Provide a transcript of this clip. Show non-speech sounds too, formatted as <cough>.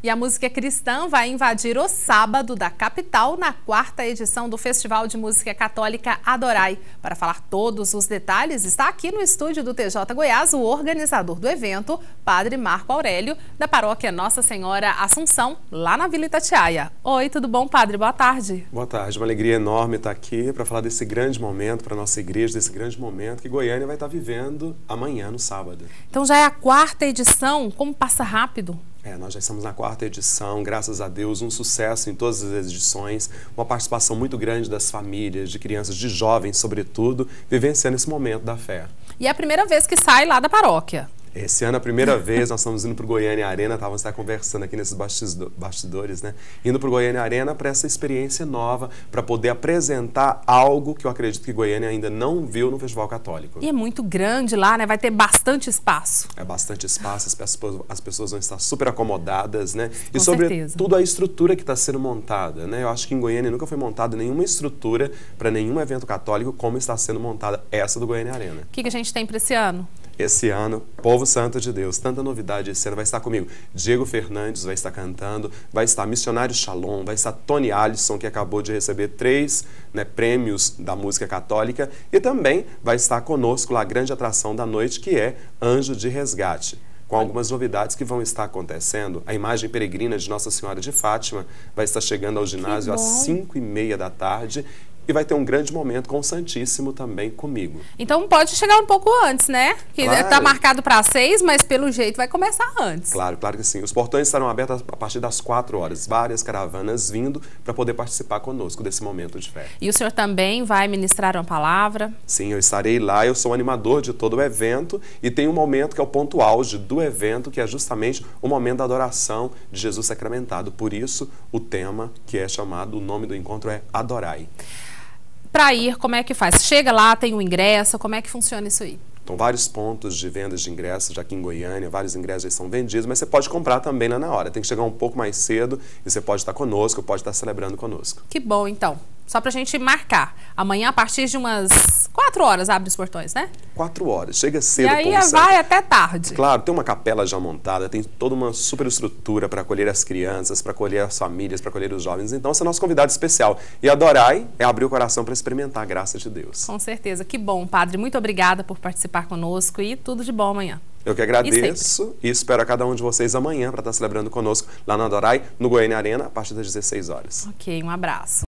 E a música cristã vai invadir o sábado da capital na quarta edição do Festival de Música Católica Adorai. Para falar todos os detalhes, está aqui no estúdio do TJ Goiás o organizador do evento, Padre Marco Aurélio, da paróquia Nossa Senhora Assunção, lá na Vila Itatiaia. Oi, tudo bom, Padre? Boa tarde. Boa tarde, uma alegria enorme estar aqui para falar desse grande momento para a nossa igreja, desse grande momento que Goiânia vai estar vivendo amanhã, no sábado. Então já é a quarta edição, como passa rápido? É, nós já estamos na quarta edição, graças a Deus, um sucesso em todas as edições, uma participação muito grande das famílias, de crianças, de jovens, sobretudo, vivenciando esse momento da fé. E é a primeira vez que sai lá da paróquia. Esse ano, a primeira <laughs> vez, nós estamos indo para o Goiânia Arena, estávamos até conversando aqui nesses bastidores, né? Indo para o Goiânia Arena para essa experiência nova, para poder apresentar algo que eu acredito que Goiânia ainda não viu no Festival Católico. E é muito grande lá, né? Vai ter bastante espaço. É bastante espaço, as, as pessoas vão estar super acomodadas, né? E Com tudo a estrutura que está sendo montada, né? Eu acho que em Goiânia nunca foi montada nenhuma estrutura para nenhum evento católico como está sendo montada essa do Goiânia Arena. O que, que a gente tem para esse ano? esse ano, Povo Santo de Deus. Tanta novidade esse ano. Vai estar comigo Diego Fernandes, vai estar cantando, vai estar Missionário Shalom, vai estar Tony Allison, que acabou de receber três né, prêmios da música católica, e também vai estar conosco a grande atração da noite, que é Anjo de Resgate com algumas novidades que vão estar acontecendo. A imagem peregrina de Nossa Senhora de Fátima vai estar chegando ao ginásio às 5 e meia da tarde e vai ter um grande momento com o Santíssimo também comigo. Então pode chegar um pouco antes, né? Que está marcado para seis, mas pelo jeito vai começar antes. Claro, claro que sim. Os portões estarão abertos a partir das quatro horas. Várias caravanas vindo para poder participar conosco desse momento de fé. E o senhor também vai ministrar uma palavra? Sim, eu estarei lá. Eu sou animador de todo o evento e tem um momento que é o ponto auge do evento, que é justamente o momento da adoração de Jesus sacramentado. Por isso, o tema que é chamado, o nome do encontro é Adorai para ir, como é que faz? Chega lá, tem o um ingresso, como é que funciona isso aí? Então, vários pontos de vendas de ingressos aqui em Goiânia, vários ingressos já são vendidos, mas você pode comprar também lá na hora. Tem que chegar um pouco mais cedo e você pode estar conosco, pode estar celebrando conosco. Que bom, então. Só para a gente marcar. Amanhã, a partir de umas 4 horas, abre os portões, né? 4 horas. Chega cedo. E aí vai até tarde. Claro, tem uma capela já montada, tem toda uma superestrutura para acolher as crianças, para acolher as famílias, para acolher os jovens. Então, você é nosso convidado especial. E Dorai é abrir o coração para experimentar a graça de Deus. Com certeza. Que bom, padre. Muito obrigada por participar conosco e tudo de bom amanhã. Eu que agradeço e, e, espero a cada um de vocês amanhã para estar tá celebrando conosco lá na Dorai, no Goiânia Arena, a partir das 16 horas. Ok, um abraço.